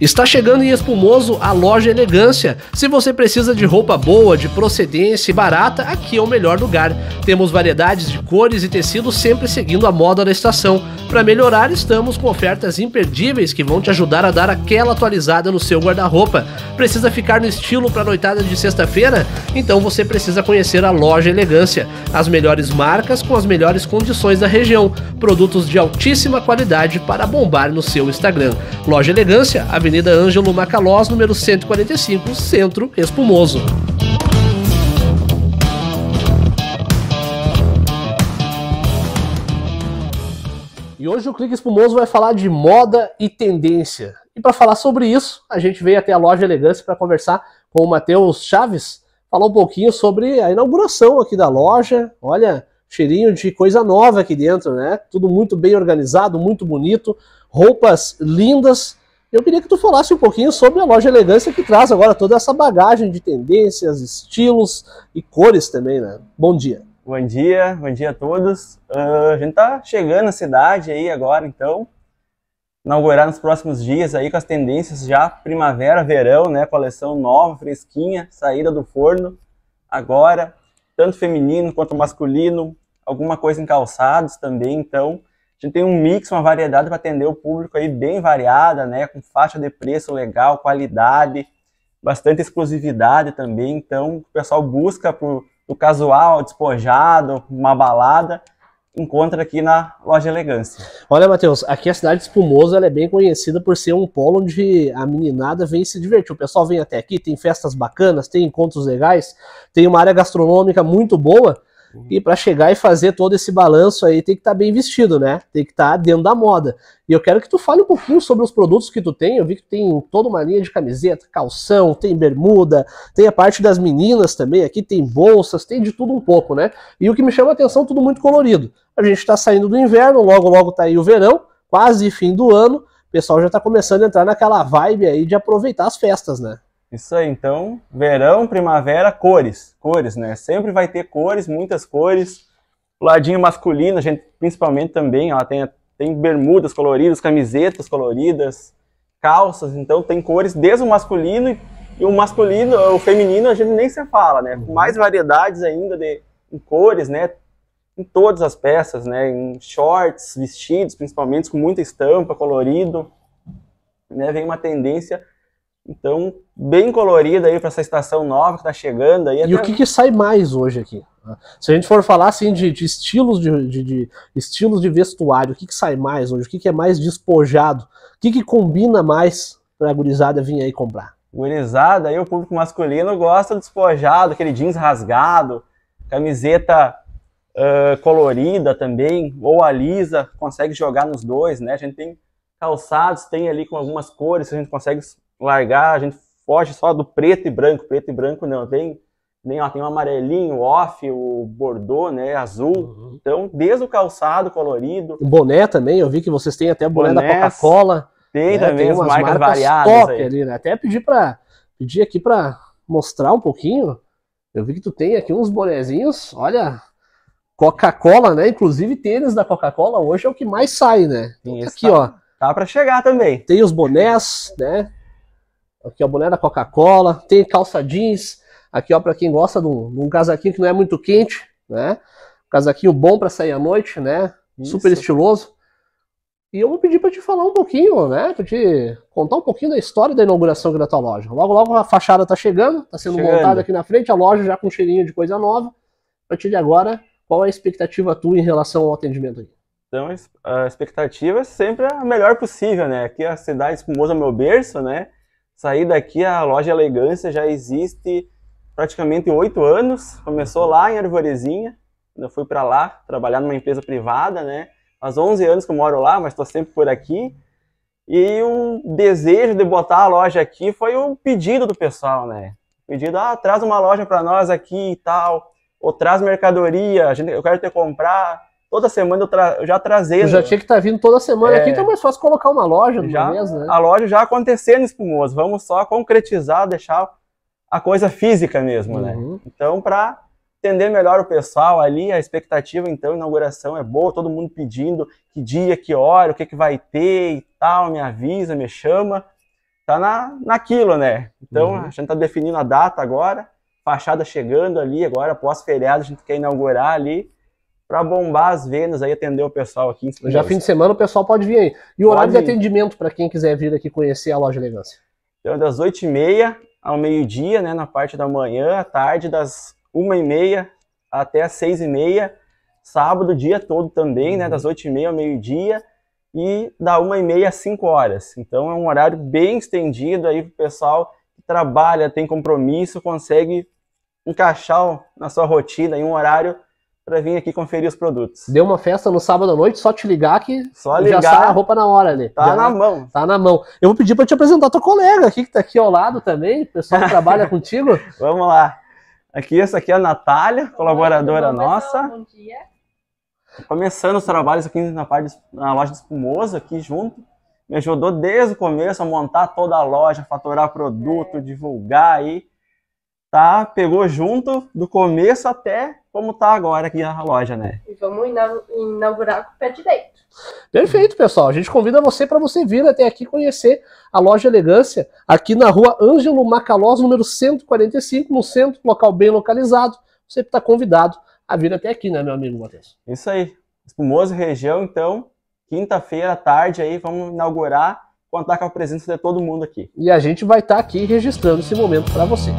Está chegando em Espumoso a loja Elegância. Se você precisa de roupa boa, de procedência e barata, aqui é o melhor lugar. Temos variedades de cores e tecidos sempre seguindo a moda da estação. Para melhorar, estamos com ofertas imperdíveis que vão te ajudar a dar aquela atualizada no seu guarda-roupa. Precisa ficar no estilo para a noitada de sexta-feira? Então você precisa conhecer a loja Elegância. As melhores marcas com as melhores condições da região. Produtos de altíssima qualidade para bombar no seu Instagram. Loja Elegância, Avenida Avenida Ângelo Macalós, número 145, Centro Espumoso. E hoje o Clique Espumoso vai falar de moda e tendência. E para falar sobre isso, a gente veio até a loja Elegância para conversar com o Matheus Chaves, falar um pouquinho sobre a inauguração aqui da loja. Olha, cheirinho de coisa nova aqui dentro, né? Tudo muito bem organizado, muito bonito, roupas lindas. Eu queria que tu falasse um pouquinho sobre a loja Elegância que traz agora toda essa bagagem de tendências, estilos e cores também, né? Bom dia. Bom dia, bom dia a todos. Uh, a gente tá chegando na cidade aí agora, então. Inaugurar nos próximos dias aí com as tendências já primavera, verão, né? Coleção nova, fresquinha, saída do forno. Agora, tanto feminino quanto masculino, alguma coisa em calçados também, então a gente tem um mix, uma variedade para atender o público aí bem variada, né? Com faixa de preço legal, qualidade, bastante exclusividade também. Então, o pessoal busca por pro casual, despojado, uma balada, encontra aqui na Loja Elegância. Olha, Matheus, aqui a cidade de Espumoso é bem conhecida por ser um polo onde a meninada vem se divertir. O pessoal vem até aqui, tem festas bacanas, tem encontros legais, tem uma área gastronômica muito boa. E para chegar e fazer todo esse balanço aí, tem que estar tá bem vestido, né? Tem que estar tá dentro da moda. E eu quero que tu fale um pouquinho sobre os produtos que tu tem. Eu vi que tem toda uma linha de camiseta, calção, tem bermuda, tem a parte das meninas também aqui, tem bolsas, tem de tudo um pouco, né? E o que me chama a atenção, tudo muito colorido. A gente está saindo do inverno, logo logo tá aí o verão, quase fim do ano. O pessoal já está começando a entrar naquela vibe aí de aproveitar as festas, né? Isso aí, então, verão, primavera, cores, cores, né? Sempre vai ter cores, muitas cores. O ladinho masculino, a gente principalmente também, ó, tem, tem bermudas coloridas, camisetas coloridas, calças, então tem cores desde o masculino e, o masculino, o feminino a gente nem se fala, né? Uhum. Mais variedades ainda de em cores, né? Em todas as peças, né? Em shorts, vestidos, principalmente com muita estampa, colorido, né? Vem uma tendência então, bem colorida aí para essa estação nova que está chegando. Aí e o que, que, sai mais hoje aqui? Se a gente for falar assim de, de estilos de, de, de, estilos de vestuário, o que, que sai mais hoje? O que, que é mais despojado? O que, que combina mais para a gurizada vir aí comprar? Gurizada, aí o público masculino gosta do despojado, aquele jeans rasgado, camiseta uh, colorida também, ou a lisa, consegue jogar nos dois, né? A gente tem calçados, tem ali com algumas cores, a gente consegue largar, a gente foge só do preto e branco, preto e branco não, tem nem ó, tem o um amarelinho, o off, o bordô, né, azul. Uhum. Então, desde o calçado colorido. O boné também, eu vi que vocês têm até boné, boné da Coca-Cola. Tem né, também tem umas marcas, marcas variadas top aí. ali, né? Até pedir para pedir aqui para mostrar um pouquinho. Eu vi que tu tem aqui uns bonezinhos, olha, Coca-Cola, né? Inclusive tênis da Coca-Cola hoje é o que mais sai, né? Então, tá aqui, tá, ó. Tá para chegar também. Tem os bonés, né? Aqui, ó, boné da Coca-Cola. Tem calça jeans. Aqui, ó, para quem gosta de um, um, casaquinho que não é muito quente, né? Um casaquinho bom para sair à noite, né? Isso. Super estiloso. E eu vou pedir para te falar um pouquinho, né? Pra te contar um pouquinho da história da inauguração aqui da tua loja. Logo, logo a fachada tá chegando, tá sendo chegando. montada aqui na frente, a loja já com cheirinho de coisa nova. A partir de agora, qual é a expectativa tua em relação ao atendimento aqui? Então, a expectativa é sempre a melhor possível, né? Aqui é a cidade espumosa é o meu berço, né? Saí daqui, a loja Elegância já existe praticamente oito anos. Começou lá em Arvorezinha, eu fui para lá trabalhar numa empresa privada, né? Faz 11 anos que eu moro lá, mas estou sempre por aqui. E o desejo de botar a loja aqui foi um pedido do pessoal, né? pedido, ah, traz uma loja para nós aqui e tal, ou traz mercadoria, eu quero te comprar. Toda semana eu, tra eu já trazei. Eu já né? tinha que estar tá vindo toda semana é... aqui, então é mais fácil colocar uma loja no já, né? A loja já acontecendo espumoso. Vamos só concretizar, deixar a coisa física mesmo, né? uhum. né? Então, para entender melhor o pessoal ali, a expectativa, então, inauguração é boa, todo mundo pedindo que dia, que hora, o que, que vai ter e tal, me avisa, me chama. Tá na, naquilo, né? Então, uhum. a gente tá definindo a data agora, fachada chegando ali agora, pós-feriado, a gente quer inaugurar ali para bombar as vendas aí, atender o pessoal aqui. Já fim de semana o pessoal pode vir aí. E o horário de atendimento para quem quiser vir aqui conhecer a loja Elegância? Então, das 8h30 ao meio-dia, né, na parte da manhã, à tarde, das 1h30 até as 6h30, sábado, dia todo também, uhum. né, das 8h30 uhum. ao meio-dia e da 1h30 às 5 horas. Então é um horário bem estendido aí para o pessoal que trabalha, tem compromisso, consegue encaixar na sua rotina em um horário para vir aqui conferir os produtos. Deu uma festa no sábado à noite, só te ligar que só ligar, já sai a roupa na hora ali. Tá já, na mão. Tá na mão. Eu vou pedir para te apresentar a tua colega aqui que tá aqui ao lado também, o pessoal que trabalha contigo. Vamos lá. Aqui, essa aqui é a Natália, Olá, colaboradora bom, nossa. Bom dia. Começando os trabalhos aqui na, parte, na loja de espumoso, aqui junto. Me ajudou desde o começo a montar toda a loja, faturar produto, é. divulgar aí tá, pegou junto do começo até como tá agora aqui na loja, né? E vamos inaugurar com o pé direito. Perfeito, pessoal. A gente convida você para você vir até aqui conhecer a loja Elegância, aqui na rua Ângelo Macalós, número 145, no centro, local bem localizado. Você está convidado a vir até aqui, né, meu amigo Matheus? Isso aí. Espumoso região, então, quinta-feira à tarde aí, vamos inaugurar, contar com a presença de todo mundo aqui. E a gente vai estar tá aqui registrando esse momento para você.